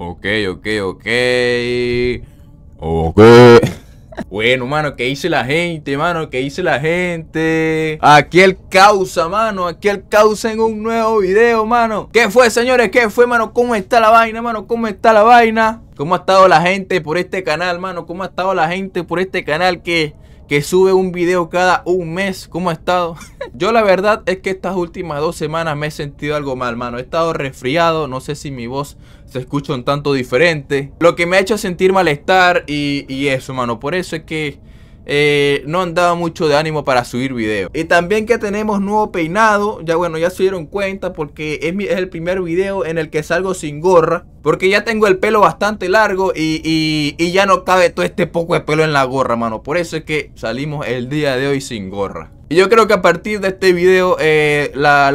Ok, ok, ok. Ok. Bueno, mano, ¿qué dice la gente, mano? ¿Qué dice la gente? Aquí el causa, mano. Aquí el causa en un nuevo video, mano. ¿Qué fue, señores? ¿Qué fue, mano? ¿Cómo está la vaina, mano? ¿Cómo está la vaina? ¿Cómo ha estado la gente por este canal, mano? ¿Cómo ha estado la gente por este canal que que sube un video cada un mes. ¿Cómo ha estado? Yo la verdad es que estas últimas dos semanas me he sentido algo mal, mano. He estado resfriado, no sé si mi voz se escucha un tanto diferente. Lo que me ha hecho sentir malestar y, y eso, mano. Por eso es que eh, no andaba mucho de ánimo para subir video. Y también que tenemos nuevo peinado, ya bueno, ya se dieron cuenta porque es, el primer video en el que salgo sin gorra. Porque ya tengo el pelo bastante largo y, ya no cabe todo este poco de pelo en la gorra, mano. Por eso es que salimos el día de hoy sin gorra. Y yo creo que a partir de este video eh,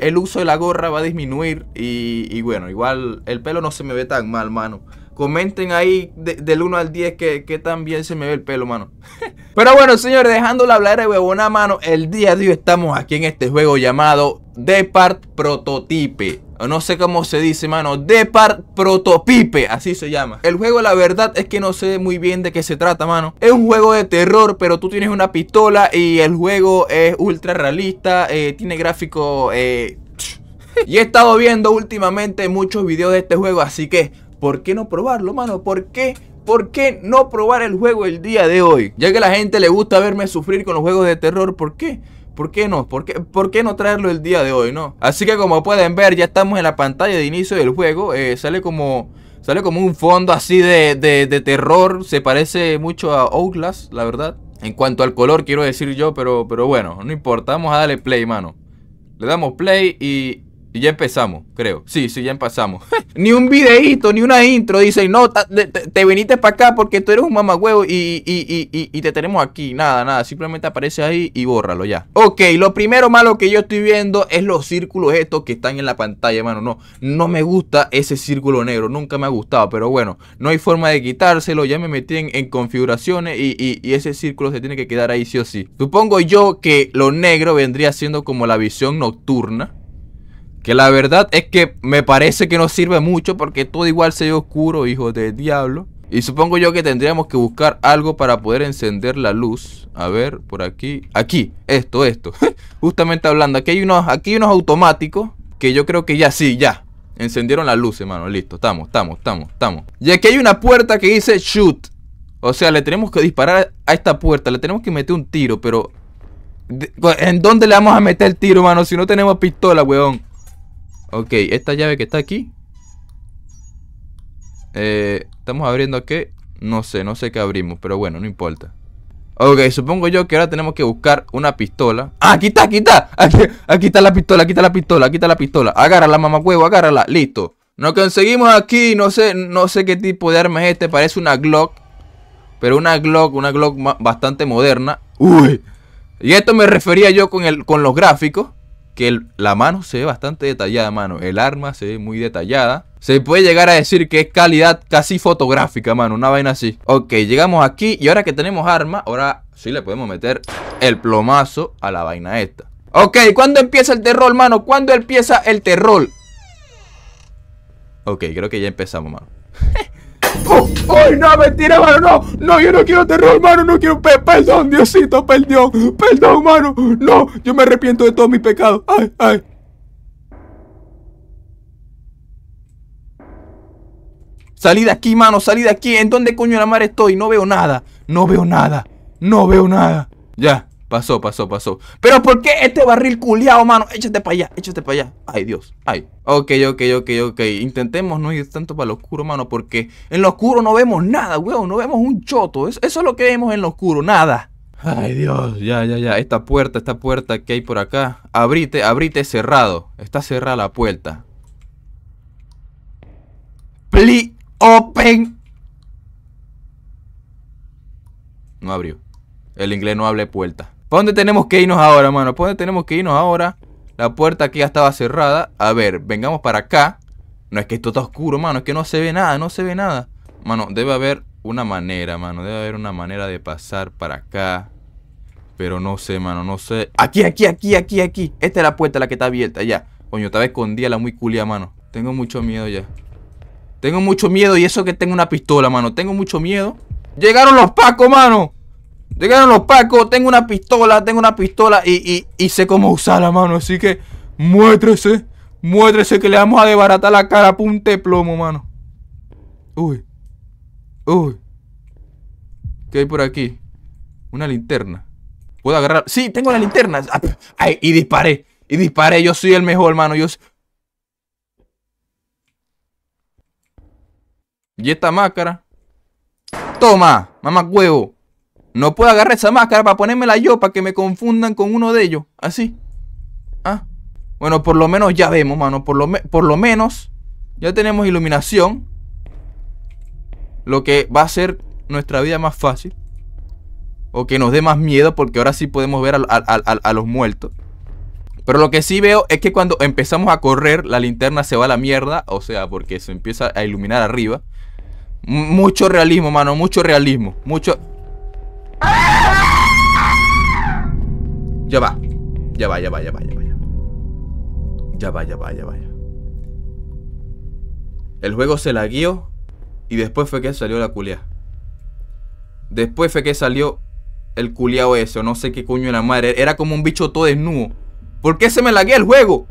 el uso de la gorra va a disminuir y, bueno, igual el pelo no se me ve tan mal, mano. Comenten ahí del 1 al 10 que, tan bien se me ve el pelo, mano. Pero bueno, señores, dejándole hablar de huevona mano, el día de hoy estamos aquí en este juego llamado Depart Prototype. No sé cómo se dice, mano. Depart Protopipe, así se llama. El juego, la verdad, es que no sé muy bien de qué se trata, mano. Es un juego de terror, pero tú tienes una pistola y el juego es ultra realista. Eh, tiene gráfico. Eh, y he estado viendo últimamente muchos videos de este juego, así que, ¿por qué no probarlo, mano? ¿Por qué ¿por qué no probar el juego el día de hoy? Ya que a la gente le gusta verme sufrir con los juegos de terror, ¿por qué? ¿Por qué no? ¿Por qué, ¿Por qué, no traerlo el día de hoy, no? Así que como pueden ver, ya estamos en la pantalla de inicio del juego. Eh, sale como... Sale como un fondo así de, de, terror. Se parece mucho a Outlast, la verdad. En cuanto al color, quiero decir yo, pero, pero bueno, no importa. Vamos a darle play, mano. Le damos play y, y ya empezamos, creo. Sí, sí, ya empezamos. ni un videíto, ni una intro. Dicen, no, te, veniste viniste para acá porque tú eres un mamagüevo y, y, te tenemos aquí. Nada, nada. Simplemente aparece ahí y bórralo ya. Ok, lo primero malo que yo estoy viendo es los círculos estos que están en la pantalla, hermano. No, no me gusta ese círculo negro. Nunca me ha gustado, pero bueno, no hay forma de quitárselo. Ya me metí en configuraciones y, ese círculo se tiene que quedar ahí sí o sí. Supongo yo que lo negro vendría siendo como la visión nocturna. Que la verdad es que me parece que no sirve mucho porque todo igual se ve oscuro, hijo de diablo. Y supongo yo que tendríamos que buscar algo para poder encender la luz. A ver, por aquí. Aquí, esto, esto. Justamente hablando, aquí hay unos, aquí hay unos automáticos que yo creo que ya sí, ya. Encendieron la luz, hermano. Listo, estamos, estamos, estamos, estamos. Y aquí hay una puerta que dice shoot. O sea, le tenemos que disparar a esta puerta. Le tenemos que meter un tiro, pero... ¿En dónde le vamos a meter el tiro, hermano? Si no tenemos pistola, weón. Ok, esta llave que está aquí. Eh, estamos abriendo qué. No sé, no sé qué abrimos, pero bueno, no importa. Ok, supongo yo que ahora tenemos que buscar una pistola. ¡Ah, aquí está, aquí está! Aquí, está la pistola, aquí está la pistola, aquí está la pistola. Agárrala, mamacuevo, agárrala. Listo. Nos conseguimos aquí, no sé, no sé qué tipo de arma es este. Parece una Glock. Pero una Glock, una Glock bastante moderna. ¡Uy! Y esto me refería yo con, el, con los gráficos que la mano se ve bastante detallada, mano. El arma se ve muy detallada. Se puede llegar a decir que es calidad casi fotográfica, mano. Una vaina así. Ok, llegamos aquí y ahora que tenemos arma, ahora sí le podemos meter el plomazo a la vaina esta. Ok, ¿cuándo empieza el terror, mano? ¿Cuándo empieza el terror? Ok, creo que ya empezamos, mano. ¡Oh! ¡Ay, no, mentira, mano! ¡No! ¡No, yo no quiero terror, mano! ¡No quiero... perdón, Diosito, perdón. Perdón, mano. No, yo me arrepiento de todos mis pecados. ¡Ay, ay! Salí de aquí, mano, salí de aquí. ¿En dónde coño la mar estoy? No veo nada. No veo nada. No veo nada. Ya. Pasó, pasó, pasó. Pero ¿por qué este barril culiado, mano? Échate para allá, échate para allá. Ay, Dios. Ay. Ok, ok, ok, ok. Intentemos no ir tanto para lo oscuro, mano, porque en lo oscuro no vemos nada, weón. No vemos un choto. Eso, eso es lo que vemos en lo oscuro, nada. Ay, Dios. Ya, ya, ya. Esta puerta, esta puerta que hay por acá. Abrite, abrite cerrado. Está cerrada la puerta. Please open. No abrió. El inglés no hable puerta dónde tenemos que irnos ahora, mano? ¿Para dónde tenemos que irnos ahora? La puerta aquí ya estaba cerrada. A ver, vengamos para acá. No es que esto está oscuro, mano. Es que no se ve nada, no se ve nada. Mano, debe haber una manera, mano. Debe haber una manera de pasar para acá. Pero no sé, mano, no sé. Aquí, aquí, aquí, aquí, aquí. Esta es la puerta la que está abierta, ya. Coño, estaba escondida la muy culia, mano. Tengo mucho miedo ya. Tengo mucho miedo y eso que tengo una pistola, mano. Tengo mucho miedo. Llegaron los pacos, mano. Llegaron los pacos, tengo una pistola, tengo una pistola y, sé cómo usarla, mano. Así que muéstrese, muéstrese que le vamos a desbaratar la cara a punta de plomo, mano. Uy, uy. ¿Qué hay por aquí? Una linterna. ¿Puedo agarrar? Sí, tengo la linterna. Ah, y disparé, y disparé. Yo soy el mejor, mano. Yo Y esta máscara. Toma, mamá huevo. No puedo agarrar esa máscara para ponérmela yo, para que me confundan con uno de ellos. Así. Ah. Bueno, por lo menos ya vemos, mano. Por lo, por lo menos ya tenemos iluminación. Lo que va a ser nuestra vida más fácil. O que nos dé más miedo, porque ahora sí podemos ver a, los muertos. Pero lo que sí veo es que cuando empezamos a correr, la linterna se va a la mierda. O sea, porque se empieza a iluminar arriba. mucho realismo, mano. Mucho realismo. Mucho. Ya va. Ya va, ya va, ya va, ya va. Ya va, ya va, ya va. El juego se la guió y después fue que salió la culia. Después fue que salió el culiao ese, o no sé qué coño la madre. Era como un bicho todo desnudo. ¿Por qué se me laguea el juego?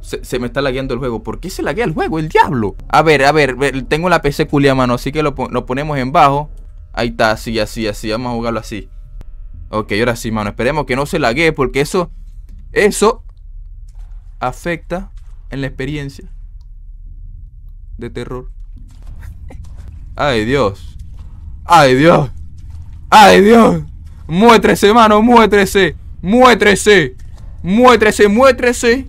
Se, me está lagueando el juego. ¿Por qué se laguea el juego? El diablo. A ver, a ver, tengo la PC culia mano, así que lo, lo ponemos en bajo. Ahí está, así, así, así. Vamos a jugarlo así. Ok, ahora sí, mano. Esperemos que no se lague porque eso... Eso afecta en la experiencia de terror. Ay, Dios. Ay, Dios. Ay, Dios. Muéstrese, mano, muéstrese. Muétrese Muéstrese, muéstrese.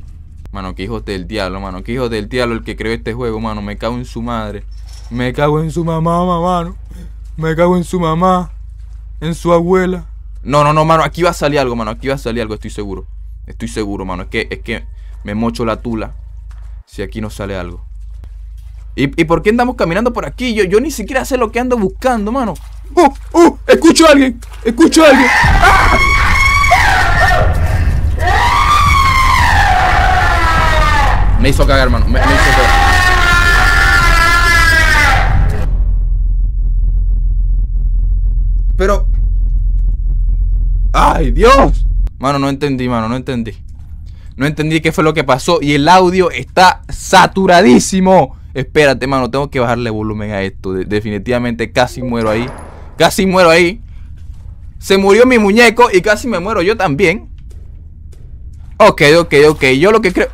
Mano, que hijos del diablo, mano. Que hijos del diablo el que creó este juego, mano. Me cago en su madre. Me cago en su mamá, mano. Me cago en su mamá, en su abuela. No, no, no, mano, aquí va a salir algo, mano. Aquí va a salir algo, estoy seguro. Estoy seguro, mano. Es que, es que me mocho la tula si aquí no sale algo. ¿Y, por qué andamos caminando por aquí? Yo, yo ni siquiera sé lo que ando buscando, mano. ¡Oh, uh! uh escucho a alguien! ¡Escucho a alguien! Me hizo cagar, mano. Pero... ¡Ay, Dios! Mano, no entendí, mano, no entendí. No entendí qué fue lo que pasó y el audio está saturadísimo. Espérate, mano, tengo que bajarle volumen a esto. definitivamente casi muero ahí. Casi muero ahí. Se murió mi muñeco y casi me muero yo también. Ok, ok, ok. Yo lo que creo...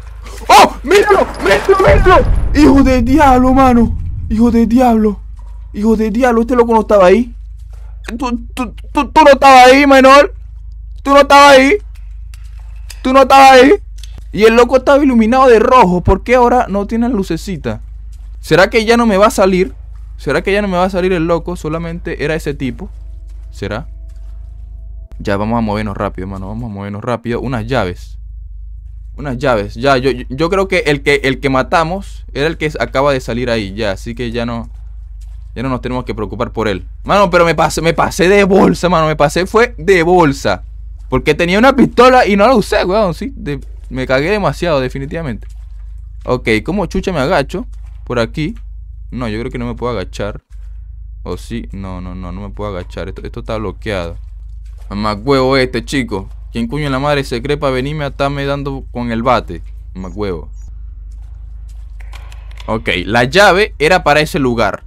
¡Oh! ¡Míralo! ¡Míralo, míralo! ¡Hijo de diablo, mano! ¡Hijo de diablo! ¡Hijo de diablo! Este loco no estaba ahí tú, tú, tú no estabas ahí, menor. Tú no estabas ahí. Tú no estabas ahí. Y el loco estaba iluminado de rojo. ¿Por qué ahora no tiene lucecita? ¿Será que ya no me va a salir? ¿Será que ya no me va a salir el loco? Solamente era ese tipo. ¿Será? Ya vamos a movernos rápido, hermano. Vamos a movernos rápido. Unas llaves. Unas llaves. Ya, yo, yo creo que el, que el que matamos era el que acaba de salir ahí. Ya, así que ya no. Ya no nos tenemos que preocupar por él. Mano, pero me pasé, me pasé de bolsa, mano. Me pasé fue de bolsa. Porque tenía una pistola y no la usé, weón. Sí, me cagué demasiado, definitivamente. Ok, ¿cómo chucha me agacho? Por aquí. No, yo creo que no me puedo agachar. O sí, no, no, no, no me puedo agachar. Esto, esto está bloqueado. Más huevo este, chico. ¿Quién cuño en la madre se cree venirme a estarme dando con el bate? Más huevo. Ok, la llave era para ese lugar.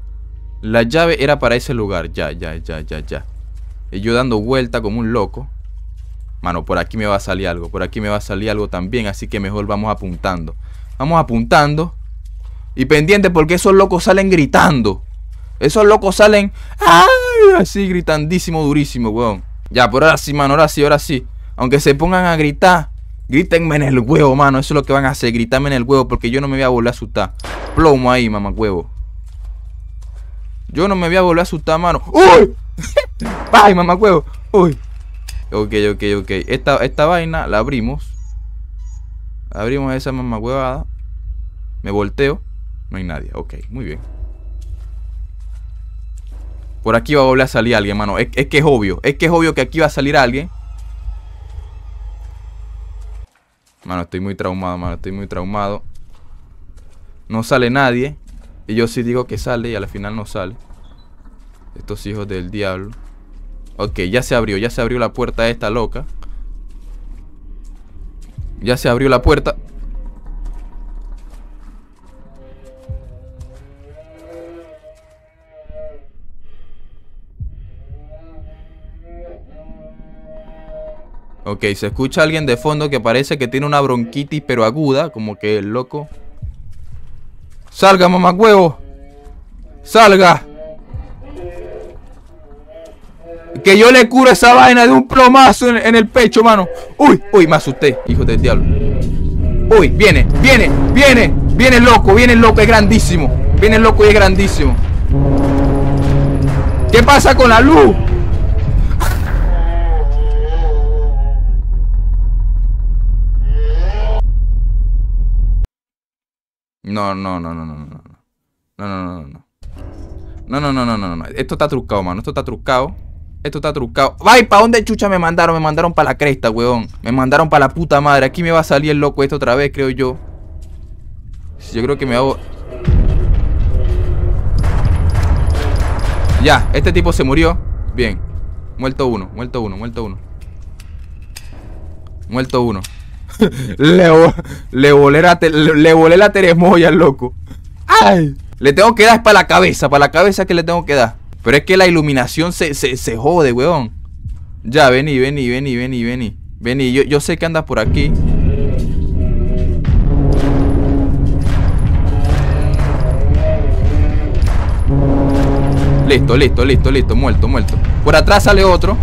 La llave era para ese lugar. Ya, ya, ya, ya, ya. Y yo dando vuelta como un loco. Mano, por aquí me va a salir algo. Por aquí me va a salir algo también. Así que mejor vamos apuntando. Vamos apuntando. Y pendiente porque esos locos salen gritando. Esos locos salen ¡ay! así gritandísimo, durísimo, weón. Ya, por ahora sí, mano, ahora sí, ahora sí. Aunque se pongan a gritar, grítenme en el huevo, mano. Eso es lo que van a hacer, gritarme en el huevo porque yo no me voy a volver a asustar. Plomo ahí, mamá huevo. Yo no me voy a volver a asustar, mano. ¡Uy! ¡Ay, huevo! ¡Uy! Ok, ok, ok. Esta, vaina la abrimos. Abrimos esa mamacuevada. Me volteo. No hay nadie. Ok, muy bien. Por aquí va a volver a salir alguien, mano. Es, es que es obvio. Es que es obvio que aquí va a salir alguien. Mano, estoy muy traumado, mano. Estoy muy traumado. No sale nadie. Y yo sí digo que sale y al final no sale. Estos hijos del diablo. Ok, ya se abrió, ya se abrió la puerta esta loca. Ya se abrió la puerta. Ok, se escucha alguien de fondo que parece que tiene una bronquitis pero aguda, como que el loco Salga, mamá Salga. Que yo le curo esa vaina de un plomazo en, el pecho, mano. Uy, uy, me asusté, hijo de diablo. Uy, viene, viene, viene. Viene loco, viene loco, es grandísimo. Viene loco y es grandísimo. ¿Qué pasa con la luz? No, no, no, no, no, no, no. No, no, no, no. No, no, no, no, no, no. Esto está trucado, mano. Esto está trucado. Esto está trucado. vaya, ¿Para dónde chucha me mandaron? Me mandaron para la cresta, weón. Me mandaron para la puta madre. Aquí me va a salir el loco esto otra vez, creo yo. Yo creo que me hago... Ya, este tipo se murió. Bien. Muerto uno, muerto uno, muerto uno. Muerto uno le, le, volé la, le, volé la teremoya, loco. ¡Ay! Le tengo que dar para la cabeza, para la cabeza que le tengo que dar. Pero es que la iluminación se, se, se jode, weón. Ya, vení, vení, vení, vení, vení. Vení, yo, yo sé que andas por aquí. Listo, listo, listo, listo, muerto, muerto. Por atrás sale otro.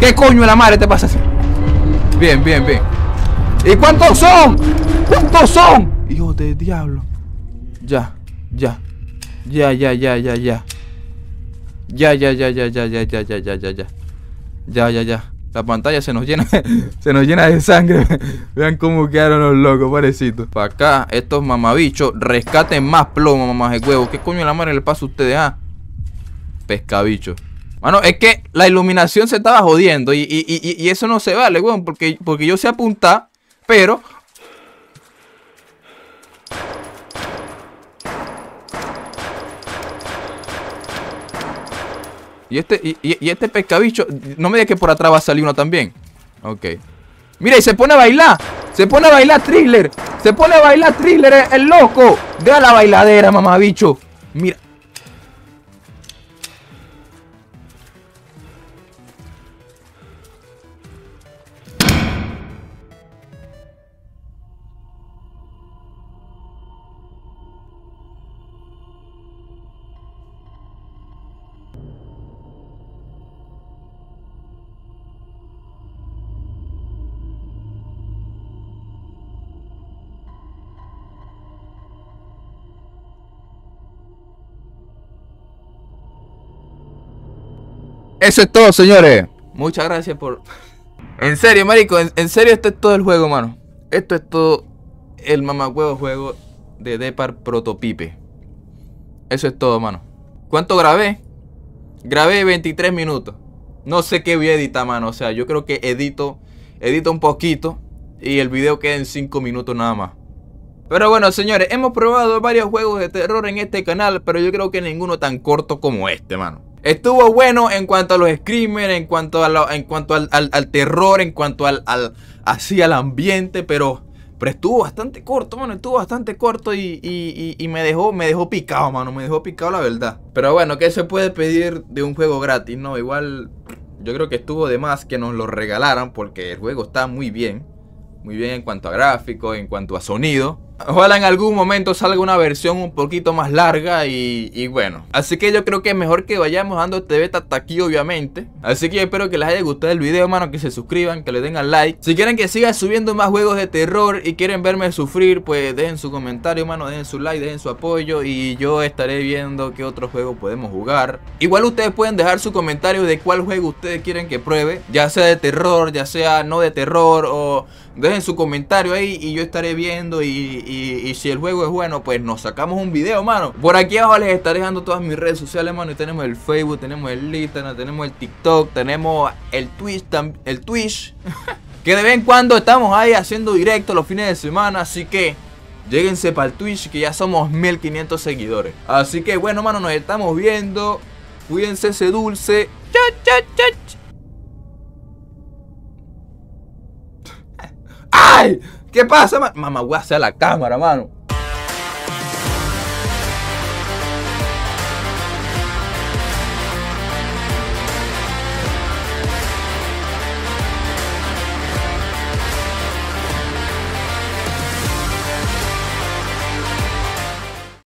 ¿Qué coño la madre te pasa así? Bien, bien, bien. ¿Y cuántos son? ¿Cuántos son? Hijo de diablo. Ya, ya. Ya, ya, ya, ya, ya. Ya, ya, ya, ya, ya, ya, ya, ya, ya, ya, ya. Ya, ya, ya. La pantalla se nos llena, se nos llena de sangre. Vean cómo quedaron los locos, parecitos. Para acá, estos mamabichos, rescaten más plomo, mamás de huevo. ¿Qué coño de la madre le pasa a ustedes? Ah, pescabichos. Mano, es que la iluminación se estaba jodiendo y, eso no se vale, weón, porque, porque yo sé apuntar, pero... Y este, y, este pescabicho, no me digas que por atrás va a salir uno también. Ok. Mira, y se pone a bailar. Se pone a bailar thriller. Se pone a bailar thriller, el, loco loco. a la bailadera, mamabicho. Mira, Eso es todo, señores. Muchas gracias por... En serio, marico, en, serio esto es todo el juego, mano. Esto es todo el mamacuevo juego de Depar Protopipe. Eso es todo, mano. ¿Cuánto grabé? Grabé 23 minutos. No sé qué voy a editar, mano. O sea, yo creo que edito, edito un poquito y el video queda en 5 minutos nada más. Pero bueno, señores, hemos probado varios juegos de terror en este canal, pero yo creo que ninguno tan corto como este, mano. Estuvo bueno en cuanto a los screamers, en cuanto, a en cuanto al, al, terror, en cuanto al, al, así al ambiente, pero, estuvo bastante corto, mano. Estuvo bastante corto y, y, me, dejó, me dejó picado, mano. Me dejó picado la verdad. Pero bueno, ¿qué se puede pedir de un juego gratis? No, igual yo creo que estuvo de más que nos lo regalaran porque el juego está muy bien. Muy bien en cuanto a gráficos, en cuanto a sonido. Ojalá en algún momento salga una versión un poquito más larga y, bueno. Así que yo creo que es mejor que vayamos dando este beta hasta aquí, obviamente. Así que espero que les haya gustado el video, mano, Que se suscriban, que le den al like. Si quieren que siga subiendo más juegos de terror y quieren verme sufrir, pues dejen su comentario, mano, Dejen su like, dejen su apoyo. Y yo estaré viendo qué otro juego podemos jugar. Igual ustedes pueden dejar su comentario de cuál juego ustedes quieren que pruebe. Ya sea de terror, ya sea no de terror. O dejen su comentario ahí y yo estaré viendo y y, si el juego es bueno, pues nos sacamos un video, mano. Por aquí abajo les estaré dejando todas mis redes sociales, mano. Y tenemos el Facebook, tenemos el Instagram, tenemos el TikTok, tenemos el Twitch, el Twitch. que de vez en cuando estamos ahí haciendo directo los fines de semana, así que... Lléguense para el Twitch que ya somos 1500 seguidores. Así que bueno, mano, nos estamos viendo. Cuídense ese dulce. ¡Ay! ¿Qué pasa, Mamá, voy a hacer la cámara, mano.